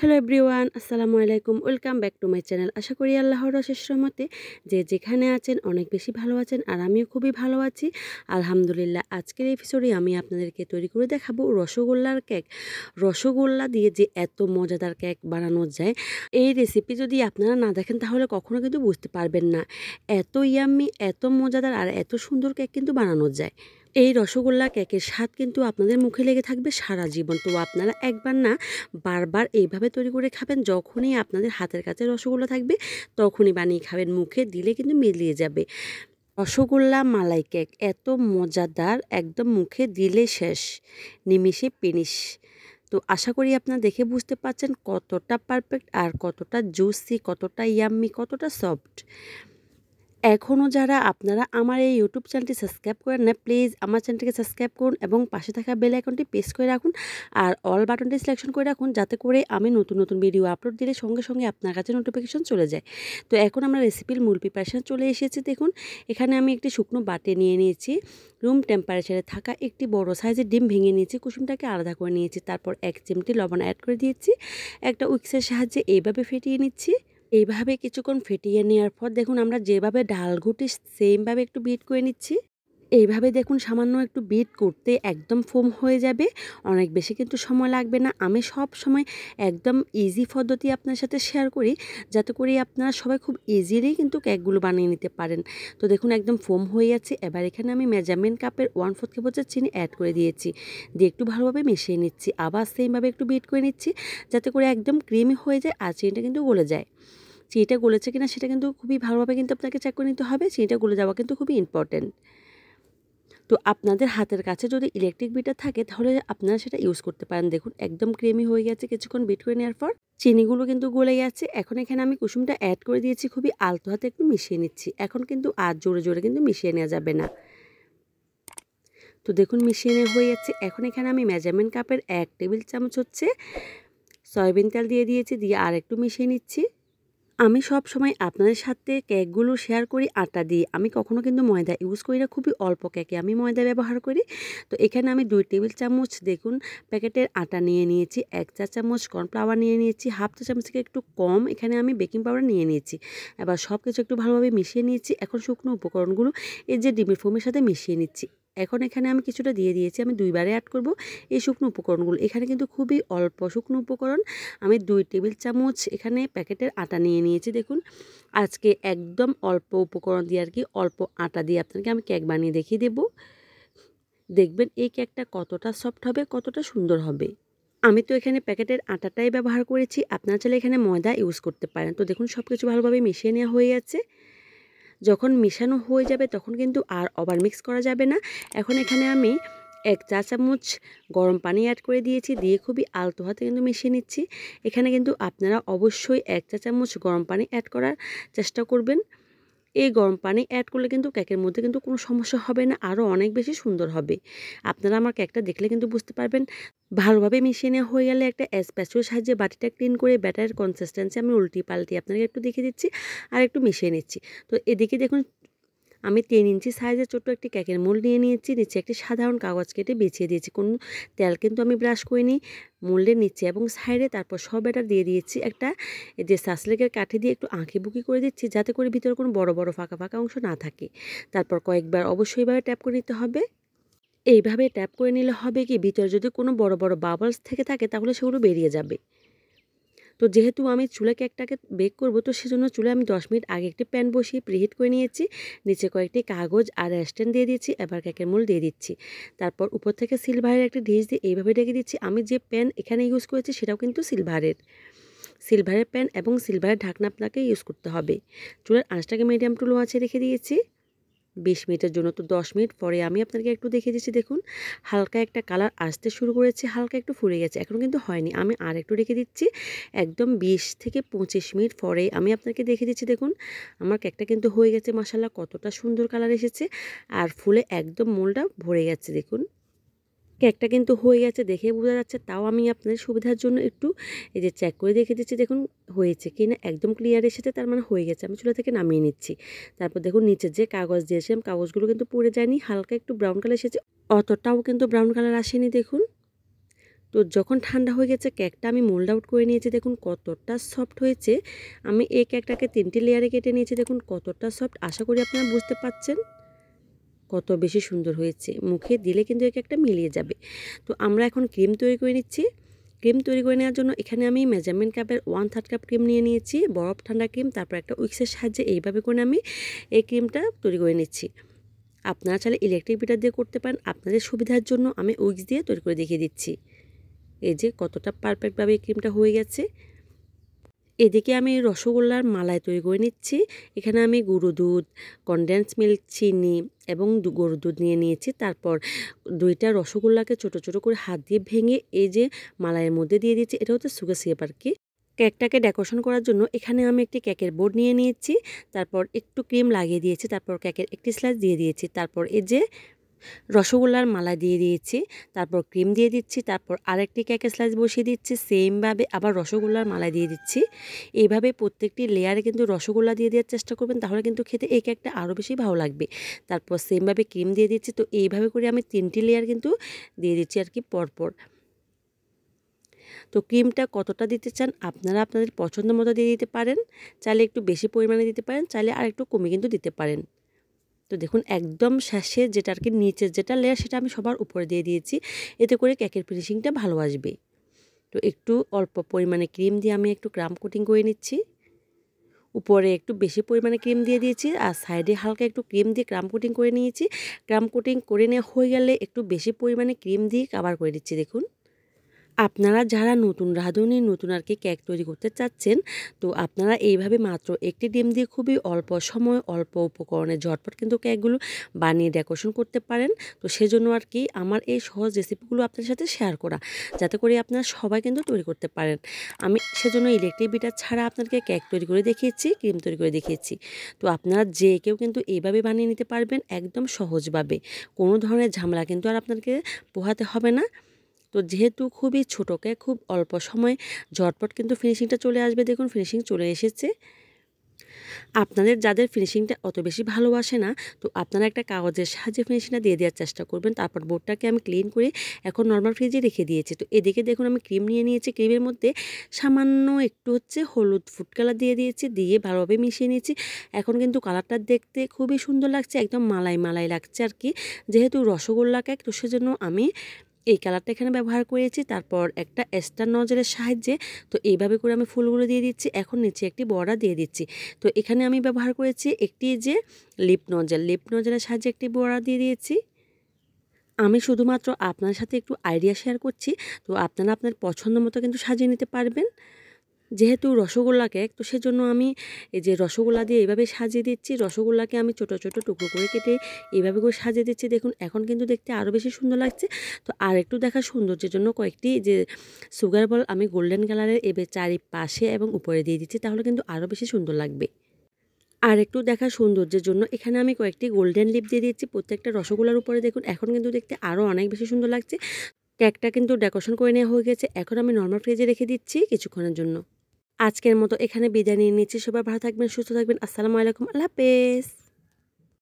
hello everyone আসসালামু আলাইকুম welcome back to my channel আশা করি আল্লাহর অশেষ মতে যে যেখানে আছেন অনেক বেশি ভালো আছেন আর আমিও খুবই ভালো আছি আলহামদুলিল্লাহ আজকের এপিসোডে আমি আপনাদেরকে তৈরি করে দেখাবো রসগোল্লার কেক রসগোল্লা দিয়ে যে এত মজাদার কেক বানানো যায় এই রেসিপি যদি আপনারা না দেখেন তাহলে কখনো কিন্তু বুঝতে পারবেন না এত ইয়াম্মি এত মজাদার আর এত সুন্দর কেক কিন্তু বানানো যায় এই রসগোল্লা কেকের স্বাদ কিন্তু আপনাদের মুখে লেগে থাকবে সারা জীবন তো আপনারা একবার না বারবার এইভাবে তৈরি করে খাবেন যখনই আপনাদের হাতের কাছে রসগোল্লা থাকবে তখনই বানিয়ে খাবেন মুখে দিলে কিন্তু মিলিয়ে যাবে রসগোল্লা মালাই কেক এত মজাদার একদম মুখে দিলে শেষ নিমিশে পিনিশ তো আশা করি আপনারা দেখে বুঝতে পারছেন কতটা পারফেক্ট আর কতটা জুসি কতটা ইয়াম্মি কতটা সফট এখনও যারা আপনারা আমার এই ইউটিউব চ্যানেলটি সাবস্ক্রাইব করেন না প্লিজ আমার চ্যানেলটিকে সাবস্ক্রাইব করুন এবং পাশে থাকা বেল আইকনটি প্রেস করে রাখুন আর অল বাটনটি সিলেকশন করে রাখুন যাতে করে আমি নতুন নতুন ভিডিও আপলোড দিলে সঙ্গে সঙ্গে আপনার কাছে নোটিফিকেশন চলে যায় তো এখন আমরা রেসিপির মূল প্রিপারেশান চলে এসেছি দেখুন এখানে আমি একটি শুকনো বাটে নিয়ে নিয়েছি রুম টেম্পারেচারে থাকা একটি বড় সাইজের ডিম ভেঙে নিয়েছি কুসুমটাকে আলাদা করে নিয়েছি তারপর এক চিমটি লবণ অ্যাড করে দিয়েছি একটা উইক্সের সাহায্যে এইভাবে ফেটিয়ে নিচ্ছি এইভাবে কিছুক্ষণ ফেটিয়ে নেওয়ার পর দেখুন আমরা যেভাবে ডাল সেমভাবে একটু বিট করে নিচ্ছি এইভাবে দেখুন সামান্য একটু বিট করতে একদম ফোম হয়ে যাবে অনেক বেশি কিন্তু সময় লাগবে না আমি সব সময় একদম ইজি পদ্ধতি আপনার সাথে শেয়ার করি যাতে করে আপনারা সবাই খুব ইজিলি কিন্তু কেকগুলো বানিয়ে নিতে পারেন তো দেখুন একদম ফোম হয়ে যাচ্ছে এবার এখানে আমি মেজারমেন্ট কাপের ওয়ান ফোর্থ কাপ হচ্ছে চিনি অ্যাড করে দিয়েছি দিয়ে একটু ভালোভাবে মিশিয়ে নিচ্ছি আবার সেইভাবে একটু বিট করে নিচ্ছি যাতে করে একদম ক্রিমি হয়ে যায় আর চিনিটা কিন্তু গলে যায় চিনিটা গলেছে কিনা সেটা কিন্তু খুবই ভালোভাবে কিন্তু আপনাকে চেক করে নিতে হবে চিনিটা গলে যাওয়া কিন্তু খুবই ইম্পর্ট্যান্ট তো আপনাদের হাতের কাছে যদি ইলেকট্রিক বিটার থাকে তাহলে আপনারা সেটা ইউজ করতে পারেন দেখুন একদম ক্রেমি হয়ে গেছে কিছুক্ষণ বিট করে নেওয়ার পর চিনিগুলো কিন্তু গলে গেছে এখন এখানে আমি কুসুমটা অ্যাড করে দিয়েছি খুবই আলতো হাতে একটু মিশিয়ে নিচ্ছি এখন কিন্তু আর জোরে জোরে কিন্তু মিশিয়ে নেওয়া যাবে না তো দেখুন মিশিয়ে নেওয়া হয়ে যাচ্ছে এখন এখানে আমি মেজারমেন্ট কাপের এক টেবিল চামচ হচ্ছে সয়াবিন তেল দিয়ে দিয়েছি দিয়ে আর একটু মিশিয়ে নিচ্ছি আমি সব সময় আপনাদের সাথে কেকগুলো শেয়ার করি আটা দিয়ে আমি কখনো কিন্তু ময়দা ইউজ করি না খুবই অল্প কেকে আমি ময়দা ব্যবহার করি তো এখানে আমি দুই টেবিল চামচ দেখুন প্যাকেটের আটা নিয়ে নিয়েছি এক চা চামচ কর্নফ্লাওয়ার নিয়ে নিয়েছি হাফ চা চামচ থেকে একটু কম এখানে আমি বেকিং পাউডার নিয়ে নিয়েছি এবার সব কিছু একটু ভালোভাবে মিশিয়ে নিয়েছি এখন শুকনো উপকরণগুলো এই যে ডিমের ফোমের সাথে মিশিয়ে নিচ্ছি এখন এখানে আমি কিছুটা দিয়ে দিয়েছি আমি দুইবারে অ্যাড করব এই শুকনো উপকরণগুলো এখানে কিন্তু খুবই অল্প শুকনো উপকরণ আমি দুই টেবিল চামচ এখানে প্যাকেটের আটা নিয়ে নিয়েছি দেখুন আজকে একদম অল্প উপকরণ দিয়ে আর কি অল্প আটা দিয়ে আপনাকে আমি কেক বানিয়ে দেখিয়ে দেব দেখবেন এই কেকটা কতটা সফট হবে কতটা সুন্দর হবে আমি তো এখানে প্যাকেটের আটাটাই ব্যবহার করেছি আপনারা চাইলে এখানে ময়দা ইউজ করতে পারেন তো দেখুন সব কিছু ভালোভাবে মিশিয়ে নেওয়া হয়ে যাচ্ছে যখন মিশানো হয়ে যাবে তখন কিন্তু আর ওভার মিক্স করা যাবে না এখন এখানে আমি এক চা চামচ গরম পানি অ্যাড করে দিয়েছি দিয়ে খুবই আলতো হাতে কিন্তু মিশিয়ে নিচ্ছি এখানে কিন্তু আপনারা অবশ্যই এক চা চামচ গরম পানি অ্যাড করার চেষ্টা করবেন এই গরম পানি অ্যাড করলে কিন্তু কেকের মধ্যে কিন্তু কোনো সমস্যা হবে না আরও অনেক বেশি সুন্দর হবে আপনারা আমার কেকটা দেখলে কিন্তু বুঝতে পারবেন ভালোভাবে মিশিয়ে নেওয়া হয়ে গেলে একটা স্প্যাচুর সাহায্যে বাটিটা ক্লিন করে ব্যাটার কনসিস্টেন্সি আমি উল্টি পাল্টি আপনাকে একটু দেখিয়ে দিচ্ছি আর একটু মিশিয়ে নিচ্ছি তো এদিকে দেখুন আমি তিন ইঞ্চি সাইজের ছোট্ট একটি ক্যাকের মূল নিয়ে নিয়েছি নিচে একটি সাধারণ কাগজ কেটে বেছিয়ে দিয়েছি কোন তেল কিন্তু আমি ব্রাশ করিনি মোল্ডের নিচে এবং সাইডে তারপর সব এটা দিয়ে দিয়েছি একটা যে সাসলেকের কাঠি দিয়ে একটু আঁকি বুকি করে দিচ্ছি যাতে করে ভিতরে কোনো বড় বড় ফাঁকা ফাঁকা অংশ না থাকে তারপর কয়েকবার অবশ্যই এভাবে ট্যাপ করে নিতে হবে এইভাবে ট্যাপ করে নিলে হবে কি ভিতরে যদি কোনো বড় বড় বাবলস থেকে থাকে তাহলে সেগুলো বেরিয়ে যাবে তো যেহেতু আমি চুলা কেকটাকে বেক করব তো সেজন্য চুলে আমি দশ মিনিট আগে একটি প্যান বসিয়ে প্রিহিট করে নিয়েছি নিচে কয়েকটি কাগজ আর স্ট্যান্ড দিয়ে দিয়েছি এবার কেকের মূল দিয়ে দিচ্ছি তারপর উপর থেকে সিলভারের একটি ডিশ দিয়ে এইভাবে ডেকে দিচ্ছি আমি যে প্যান এখানে ইউজ করেছি সেটাও কিন্তু সিলভারের সিলভারের প্যান এবং সিলভারের ঢাকনা আপনাকে ইউজ করতে হবে চুলের আঁচটাকে মিডিয়াম টু লো আছে রেখে দিয়েছি বিশ মিনিটের জন্য তো দশ মিনিট পরে আমি আপনাকে একটু দেখিয়ে দিচ্ছি দেখুন হালকা একটা কালার আসতে শুরু করেছে হালকা একটু ফুরে গেছে এখনও কিন্তু হয়নি আমি আর একটু রেখে দিচ্ছি একদম বিশ থেকে পঁচিশ মিনিট পরে আমি আপনাকে দেখিয়ে দিচ্ছি দেখুন আমার কেকটা কিন্তু হয়ে গেছে মাসাল্লাহ কতটা সুন্দর কালার এসেছে আর ফুলে একদম মোলটা ভরে গেছে দেখুন কেকটা কিন্তু হয়ে গেছে দেখে বোঝা যাচ্ছে তাও আমি আপনাদের সুবিধার জন্য একটু এই যে চেক করে দেখে দিচ্ছি দেখুন হয়েছে কি না একদম ক্লিয়ার এসেছে তার মানে হয়ে গেছে আমি চুলা থেকে নামিয়ে নিচ্ছি তারপর দেখুন নিচে যে কাগজ দিয়েছিলাম কাগজগুলো কিন্তু পুড়ে যায়নি হালকা একটু ব্রাউন কালার এসেছে অতটাও কিন্তু ব্রাউন কালার আসেনি দেখুন তো যখন ঠান্ডা হয়ে গেছে কেকটা আমি মোল্ড আউট করে নিয়েছি দেখুন কতটা সফট হয়েছে আমি এই কেকটাকে তিনটি লেয়ারে কেটে নিয়েছি দেখুন কতটা সফট আশা করি আপনারা বুঝতে পাচ্ছেন কত বেশি সুন্দর হয়েছে মুখে দিলে কিন্তু একে একটা মিলিয়ে যাবে তো আমরা এখন ক্রিম তৈরি করে নিচ্ছি ক্রিম তৈরি করে নেওয়ার জন্য এখানে আমি মেজারমেন্ট কাপের ওয়ান থার্ড কাপ ক্রিম নিয়ে নিয়েছি বরফ ঠান্ডা ক্রিম তারপর একটা উইক্সের সাহায্যে এইভাবে করে আমি এই ক্রিমটা তৈরি করে নিচ্ছি আপনারা চাইলে ইলেকট্রিক বিটার দিয়ে করতে পারেন আপনাদের সুবিধার জন্য আমি উইক্স দিয়ে তৈরি করে দেখিয়ে দিচ্ছি এই যে কতটা পারফেক্টভাবে এই ক্রিমটা হয়ে গেছে এদিকে আমি রসগোল্লার মালাই তৈরি করে নিচ্ছি এখানে আমি গুঁড়ো দুধ কনডেন্স মিল্ক চিনি এবং গরু দুধ নিয়ে নিয়েছি তারপর দুইটা রসগোল্লাকে ছোট ছোট করে হাত দিয়ে ভেঙে এই যে মালাইয়ের মধ্যে দিয়ে দিয়েছি এটা হচ্ছে সুগার সিয়ে পার্কি কেকটাকে ডেকোরেশন করার জন্য এখানে আমি একটি কেকের বোর্ড নিয়ে নিয়েছি তারপর একটু ক্রিম লাগিয়ে দিয়েছি তারপর কেকের একটি স্লাইস দিয়ে দিয়েছি তারপর এই যে রসগোল্লার মালা দিয়ে দিয়েছি তারপর ক্রিম দিয়ে দিচ্ছি তারপর আরেকটি কেকের স্লাইস বসিয়ে দিচ্ছি সেমভাবে আবার রসগোল্লার মালা দিয়ে দিচ্ছি এইভাবে প্রত্যেকটি লেয়ারে কিন্তু রসগোল্লা দিয়ে দেওয়ার চেষ্টা করবেন তাহলে কিন্তু খেতে এই কেকটা আরও বেশি ভালো লাগবে তারপর সেমভাবে ক্রিম দিয়ে দিচ্ছি তো এইভাবে করে আমি তিনটি লেয়ার কিন্তু দিয়ে দিচ্ছি আর কি পরপর তো ক্রিমটা কতটা দিতে চান আপনারা আপনাদের পছন্দ মতো দিয়ে দিতে পারেন চাইলে একটু বেশি পরিমাণে দিতে পারেন চাইলে আর একটু কমে কিন্তু দিতে পারেন তো দেখুন একদম শেষে যেটা আর কি নিচের যেটা লেয়ার সেটা আমি সবার উপরে দিয়ে দিয়েছি এতে করে কেকের ফিনিশিংটা ভালো আসবে তো একটু অল্প পরিমাণে ক্রিম দিয়ে আমি একটু ক্রাম কোটিং করে নিচ্ছি উপরে একটু বেশি পরিমাণে ক্রিম দিয়ে দিয়েছি আর সাইডে হালকা একটু ক্রিম দিয়ে ক্রাম কোটিং করে নিয়েছি ক্রাম কোটিং করে নেওয়া হয়ে গেলে একটু বেশি পরিমাণে ক্রিম দিয়ে কাভার করে দিচ্ছি দেখুন আপনারা যারা নতুন রাঁধুনি নতুন আর কি কেক তৈরি করতে চাচ্ছেন তো আপনারা এইভাবে মাত্র একটি ডিম দিয়ে খুবই অল্প সময় অল্প উপকরণে ঝটপট কিন্তু কেকগুলো বানিয়ে ডেকোরেশন করতে পারেন তো সেজন্য আর কি আমার এই সহজ রেসিপিগুলো আপনাদের সাথে শেয়ার করা যাতে করে আপনারা সবাই কিন্তু তৈরি করতে পারেন আমি সেজন্য ইলেকট্রিক বিটার ছাড়া আপনাকে কেক তৈরি করে দেখিয়েছি ক্রিম তৈরি করে দেখিয়েছি তো আপনারা যে কেউ কিন্তু এইভাবে বানিয়ে নিতে পারবেন একদম সহজভাবে কোনো ধরনের ঝামেলা কিন্তু আর আপনাকে পোহাতে হবে না তো যেহেতু খুবই ছোটোকে খুব অল্প সময় ঝটপট কিন্তু ফিনিশিংটা চলে আসবে দেখুন ফিনিশিং চলে এসেছে আপনাদের যাদের ফিনিশিংটা অত বেশি ভালোবাসে না তো আপনারা একটা কাগজের সাহায্যে ফিনিশিংটা দিয়ে দেওয়ার চেষ্টা করবেন তারপর বোর্ডটাকে আমি ক্লিন করে এখন নর্মাল ফ্রিজে রেখে দিয়েছি তো এদিকে দেখুন আমি ক্রিম নিয়ে নিয়েছি ক্রিমের মধ্যে সামান্য একটু হচ্ছে হলুদ ফুড কালার দিয়ে দিয়েছি দিয়ে ভালোভাবে মিশিয়ে নিয়েছি এখন কিন্তু কালারটা দেখতে খুবই সুন্দর লাগছে একদম মালাই মালাই লাগছে আর কি যেহেতু রসগোল্লাকে তো সেজন্য আমি এই কালারটা এখানে ব্যবহার করেছি তারপর একটা এস্টার নজরের সাহায্যে তো এইভাবে করে আমি ফুলগুলো দিয়ে দিচ্ছি এখন নিচে একটি বর্ডার দিয়ে দিচ্ছি তো এখানে আমি ব্যবহার করেছি একটি যে লিপ নজল লিপ নজলের সাহায্যে একটি বর্ডার দিয়ে দিয়েছি আমি শুধুমাত্র আপনার সাথে একটু আইডিয়া শেয়ার করছি তো আপনারা আপনার পছন্দ মতো কিন্তু সাজিয়ে নিতে পারবেন যেহেতু রসগোল্লা কেক তো সেজন্য আমি এই যে রসগোল্লা দিয়ে এইভাবে সাজিয়ে দিচ্ছি রসগোল্লাকে আমি ছোট ছোট টুকরো করে কেটে এইভাবে করে সাজিয়ে দিচ্ছি দেখুন এখন কিন্তু দেখতে আরও বেশি সুন্দর লাগছে তো আর একটু দেখা সৌন্দর্যের জন্য কয়েকটি যে সুগার বল আমি গোল্ডেন কালারের এবার চারিপাশে এবং উপরে দিয়ে দিচ্ছি তাহলে কিন্তু আরও বেশি সুন্দর লাগবে আর একটু দেখা সৌন্দর্যের জন্য এখানে আমি কয়েকটি গোল্ডেন লিপ দিয়ে দিচ্ছি প্রত্যেকটা রসগোল্লার উপরে দেখুন এখন কিন্তু দেখতে আরও অনেক বেশি সুন্দর লাগছে কেকটা কিন্তু ডেকোরেশন করে নেওয়া হয়ে গেছে এখন আমি নর্মাল ফ্রিজে রেখে দিচ্ছি কিছুক্ষণের জন্য আজকের মতো এখানে বিদায় নিয়ে নিচ্ছি সবাই ভালো থাকবেন সুস্থ থাকবেন আসসালামু আলাইকুম আল্লাহ হাফেজ